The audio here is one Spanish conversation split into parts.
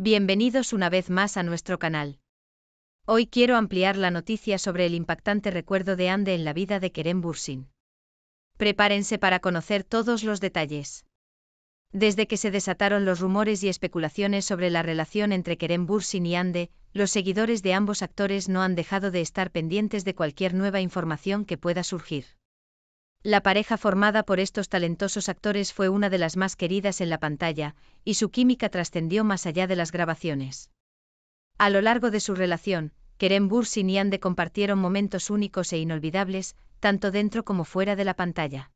Bienvenidos una vez más a nuestro canal. Hoy quiero ampliar la noticia sobre el impactante recuerdo de Ande en la vida de Kerem Bursin. Prepárense para conocer todos los detalles. Desde que se desataron los rumores y especulaciones sobre la relación entre Kerem Bursin y Ande, los seguidores de ambos actores no han dejado de estar pendientes de cualquier nueva información que pueda surgir. La pareja formada por estos talentosos actores fue una de las más queridas en la pantalla, y su química trascendió más allá de las grabaciones. A lo largo de su relación, Keren Bursin y Ande compartieron momentos únicos e inolvidables, tanto dentro como fuera de la pantalla.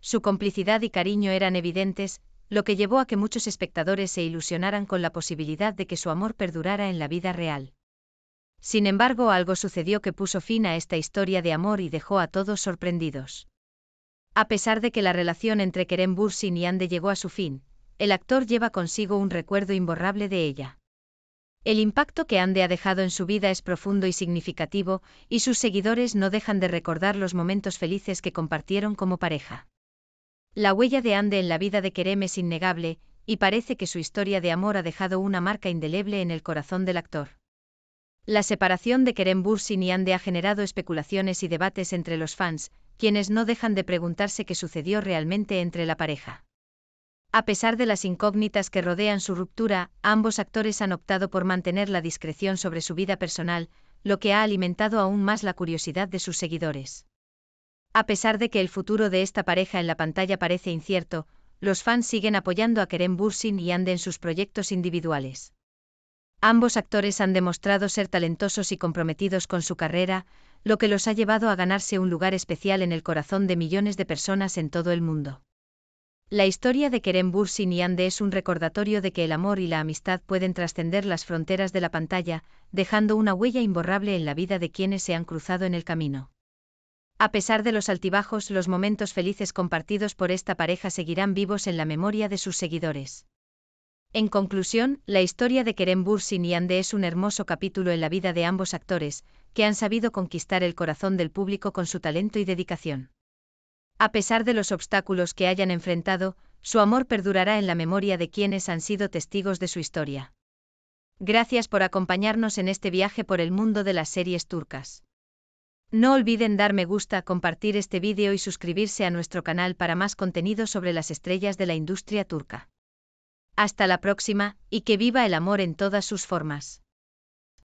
Su complicidad y cariño eran evidentes, lo que llevó a que muchos espectadores se ilusionaran con la posibilidad de que su amor perdurara en la vida real. Sin embargo, algo sucedió que puso fin a esta historia de amor y dejó a todos sorprendidos. A pesar de que la relación entre Kerem Bursin y Ande llegó a su fin, el actor lleva consigo un recuerdo imborrable de ella. El impacto que Ande ha dejado en su vida es profundo y significativo, y sus seguidores no dejan de recordar los momentos felices que compartieron como pareja. La huella de Ande en la vida de Kerem es innegable, y parece que su historia de amor ha dejado una marca indeleble en el corazón del actor. La separación de Kerem Bursin y Ande ha generado especulaciones y debates entre los fans, quienes no dejan de preguntarse qué sucedió realmente entre la pareja. A pesar de las incógnitas que rodean su ruptura, ambos actores han optado por mantener la discreción sobre su vida personal, lo que ha alimentado aún más la curiosidad de sus seguidores. A pesar de que el futuro de esta pareja en la pantalla parece incierto, los fans siguen apoyando a Kerem Bursin y Ande en sus proyectos individuales. Ambos actores han demostrado ser talentosos y comprometidos con su carrera, lo que los ha llevado a ganarse un lugar especial en el corazón de millones de personas en todo el mundo. La historia de Kerem Bursin y Ande es un recordatorio de que el amor y la amistad pueden trascender las fronteras de la pantalla, dejando una huella imborrable en la vida de quienes se han cruzado en el camino. A pesar de los altibajos, los momentos felices compartidos por esta pareja seguirán vivos en la memoria de sus seguidores. En conclusión, la historia de Kerem Bursin y Ande es un hermoso capítulo en la vida de ambos actores, que han sabido conquistar el corazón del público con su talento y dedicación. A pesar de los obstáculos que hayan enfrentado, su amor perdurará en la memoria de quienes han sido testigos de su historia. Gracias por acompañarnos en este viaje por el mundo de las series turcas. No olviden dar me gusta, compartir este vídeo y suscribirse a nuestro canal para más contenido sobre las estrellas de la industria turca. Hasta la próxima, y que viva el amor en todas sus formas.